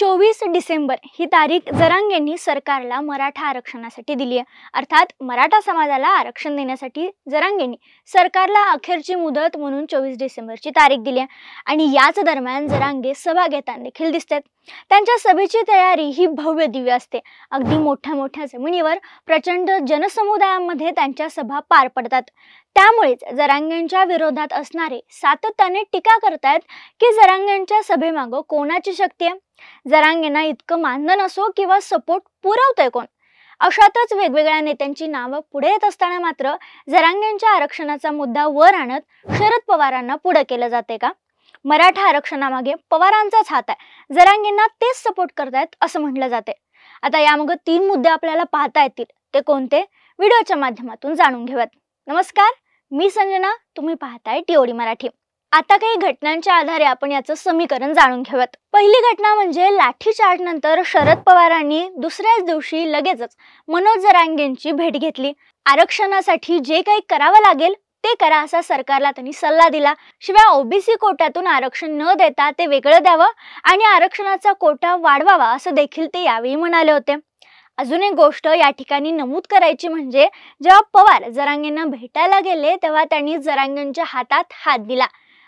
चोवीस डिसेंबर ही तारीख जरांगेंनी सरकारला मराठा आरक्षणासाठी दिली आहे अर्थात मराठा समाजाला आरक्षण देण्यासाठी जरांगेंनी सरकारला अखेरची मुदत म्हणून चोवीस डिसेंबरची तारीख दिली आहे आणि याच दरम्यान जरांगे सभा घेताना देखील दिसतात त्यांच्या सभेची तयारी ही भव्य दिव्य असते अगदी मोठ्या मोठ्या जमिनीवर प्रचंड जनसमुदायामध्ये त्यांच्या सभा पार पडतात त्यामुळेच जरांगेंच्या विरोधात असणारे सातत्याने टीका करतायत की जरांगेंच्या सभेमागं कोणाची शक्ती आहे जरांगेंना इतकं मानधन असो किंवा सपोर्ट पुरवतोय कोण अशातच वेगवेगळ्या नेत्यांची नावं पुढे येत असताना मात्र जरांगेंच्या आरक्षणाचा मुद्दा वर आणत शरद पवारांना पुढे केलं जाते का मराठा आरक्षणामागे पवारांचाच हात आहे जरांगेंना तेच सपोर्ट करतायत असं म्हटलं जाते आता यामागं तीन मुद्दे आपल्याला पाहता येतील ते कोणते व्हिडिओच्या माध्यमातून जाणून घेऊयात नमस्कार मी संजना तुम्ही पाहताय टिओडी मराठी आता काही घटनांच्या आधारे आपण याचं समीकरण जाणून घेऊयात पहिली घटना म्हणजे लाठीचार्ज नंतर शरद पवारांनी दुसऱ्याच दिवशी लगेचच मनोज जरांगेंची भेट घेतली आरक्षणासाठी जे काही करावं लागेल ते करा असा सरकारला त्यांनी सल्ला दिला शिवाय ओबीसी कोट्यातून आरक्षण न देता ते वेगळं द्यावं आणि आरक्षणाचा कोटा वाढवावा असं देखील ते यावेळी म्हणाले होते अजून एक गोष्ट या ठिकाणी नमूद करायची म्हणजे जेव्हा पवार जरांगेंना भेटायला गेले तेव्हा त्यांनी जरांगेंच्या हातात हात दिला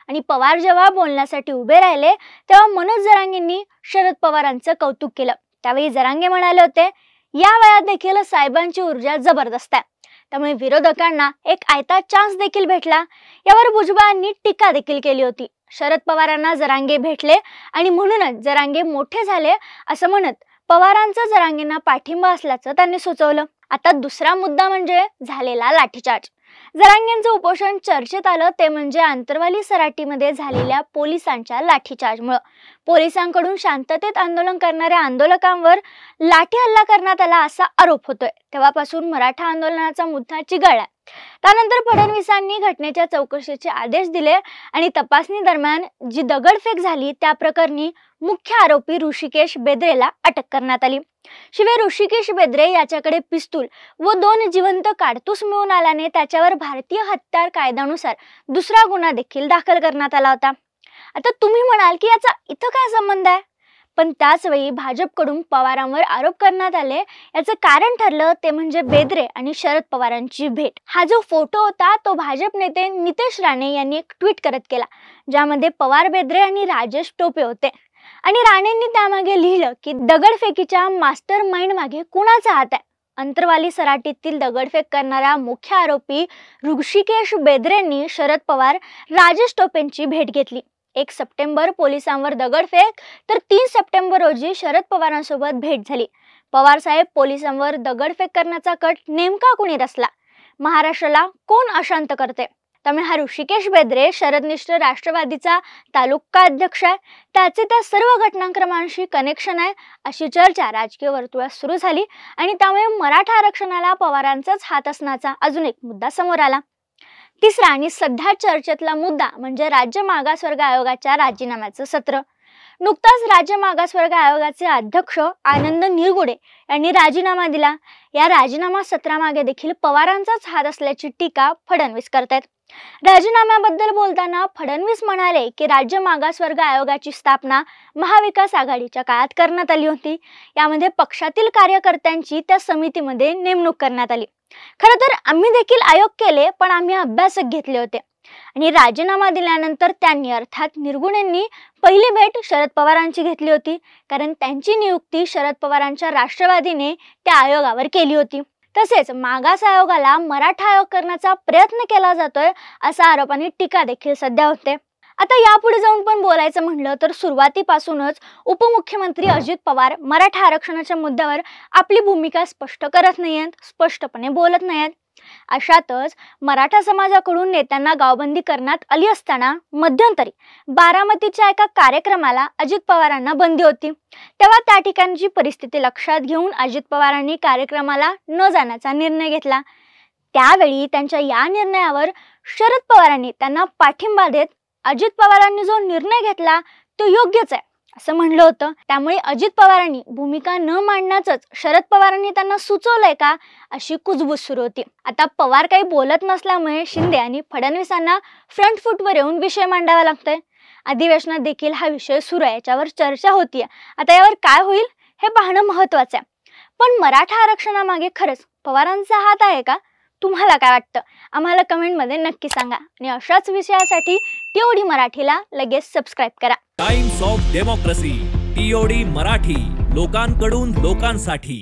आणि पवार जेव्हा बोलण्यासाठी उभे राहिले तेव्हा मनोज जरांगेंनी शरद पवारांचं कौतुक केलं त्यावेळी जरांगे म्हणाले होते या वयात देखील साहेबांची ऊर्जा जबरदस्त आहे त्यामुळे विरोधकांना एक आयता चान्स देखील भेटला यावर भुजबळांनी टीका देखील केली होती शरद पवारांना जरांगे भेटले आणि म्हणूनच जरांगे मोठे झाले असं म्हणत पवारांचा जरांगींना पाठिंबा असल्याचं त्यांनी सुचवलं आता दुसरा मुद्दा म्हणजे झालेला लाठीचार्ज जरांगींचं उपोषण चर्चेत आलं ते म्हणजे आंतरवाली सराटीमध्ये झालेल्या पोलिसांच्या लाठीचार्जमुळं पोलिसांकडून शांततेत आंदोलन करणाऱ्या आंदोलकांवर लाठी हल्ला करण्यात आला असा आरोप होतोय तेव्हापासून मराठा आंदोलनाचा मुद्दा चिघळला त्यानंतर फडणवीसांनी घटनेच्या चौकशीचे आदेश दिले आणि तपासणी दरम्यान जी दगडफेक झाली त्या प्रकरणी मुख्य आरोपी ऋषिकेश बेद्रेला अटक करण्यात आली शिवाय ऋषिकेश बेद्रे याच्याकडे पिस्तूल व दोन जिवंत काडतूस मिळून आल्याने त्याच्यावर भारतीय हत्यार कायद्यानुसार दुसरा गुन्हा देखील दाखल करण्यात आला होता आता तुम्ही म्हणाल की याचा इथं काय संबंध आहे पण त्याचवेळी भाजपकडून पवारांवर आरोप करण्यात आले याचं कारण ठरलं ते म्हणजे बेद्रे आणि शरद पवारांची भेट हा जो फोटो होता तो भाजप नेते नितेश राणे यांनी एक ट्विट करत केला ज्यामध्ये पवार बेद्रे आणि राजेश टोपे होते आणि राणेंनी त्यामागे लिहिलं की दगडफेकीच्या मास्टर माइंड मागे कुणाचा हात आहे अंतरवाली सराटीतील दगडफेक करणाऱ्या मुख्य आरोपी ऋषिकेश बेद्रेंनी शरद पवार राजेश टोपेंची भेट घेतली एक सप्टेंबर पोलिसांवर दगडफेक तर तीन सप्टेंबर रोजी शरद पवारांसोबत भेट झाली पवार साहेब पोलिसांवर दगडफेक करण्याचा कट नेमका कुणी रचला महाराष्ट्राला कोण अशांत करते त्यामुळे हा ऋषिकेश बेद्रे शरदनिष्ठ राष्ट्रवादीचा तालुका अध्यक्ष आहे त्याचे त्या सर्व घटनाक्रमांशी कनेक्शन आहे अशी चर्चा राजकीय वर्तुळात सुरू झाली आणि त्यामुळे मराठा आरक्षणाला पवारांचाच हात असण्याचा अजून एक मुद्दा समोर आला तिसरा आणि सध्या चर्चेतला मुद्दा म्हणजे राज्य मागासवर्ग आयोगाच्या राजीनाम्याचं सत्र नुकताच राज्य मागासवर्ग आयोगाचे अध्यक्ष आनंद निरगुडे यांनी राजीनामा दिला या राजीनामा सत्रामागे देखील पवारांचाच हात असल्याची टीका फडणवीस करतायत राजीनाम्याबद्दल बोलताना फडणवीस म्हणाले की राज्य मागासवर्ग आयोगाची स्थापना महाविकास आघाडीच्या काळात करण्यात आली होती यामध्ये पक्षातील कार्यकर्त्यांची त्या समितीमध्ये नेमणूक करण्यात आली खरं तर आम्ही देखील आयोग केले पण आम्ही अभ्यासक घेतले होते आणि राजीनामा दिल्यानंतर त्यांनी अर्थात निर्गुणेंनी पहिली भेट शरद पवारांची घेतली होती कारण त्यांची नियुक्ती शरद पवारांच्या राष्ट्रवादीने त्या आयोगावर केली होती तसेच मागास आयोगाला मराठा आयोग करण्याचा प्रयत्न केला जातोय असा आरोप आणि टीका देखील सध्या होते आता यापुढे जाऊन पण बोलायचं म्हणलं तर सुरुवातीपासूनच उपमुख्यमंत्री अजित पवार मराठा आरक्षणाच्या मुद्द्यावर आपली भूमिका स्पष्ट करत नाहीत स्पष्टपणे बोलत नाहीत अशातच मराठा समाजाकडून नेत्यांना गावबंदी करण्यात आली असताना मध्यंतरी बारामतीच्या एका कार्यक्रमाला अजित पवारांना बंदी होती तेव्हा त्या ठिकाणची परिस्थिती लक्षात घेऊन अजित पवारांनी कार्यक्रमाला न जाण्याचा निर्णय घेतला त्यावेळी त्यांच्या या निर्णयावर शरद पवारांनी त्यांना पाठिंबा देत अजित पवारांनी जो निर्णय घेतला तो योग्यच आहे असं म्हणलं होतं त्यामुळे अजित पवारांनी भूमिका न मांडण्याच शरद पवारांनी त्यांना सुचवलंय का अशी कुजबूज सुरू होती आता पवार काही बोलत नसल्यामुळे शिंदे आणि फडणवीसांना फ्रंट फुटवर येऊन विषय मांडावा लागतोय अधिवेशनात देखील हा विषय सुरू आहे याच्यावर चर्चा होतीये आता यावर काय होईल हे पाहणं महत्वाचं आहे पण मराठा आरक्षणामागे खरंच पवारांचा हात आहे का तुम्हाला काय वाटतं आम्हाला कमेंटमध्ये नक्की सांगा आणि अशाच विषयासाठी टीओडी मराठीला लगेच सबस्क्राईब करा times of democracy TOD Marathi लोकांकडून लोकांसाठी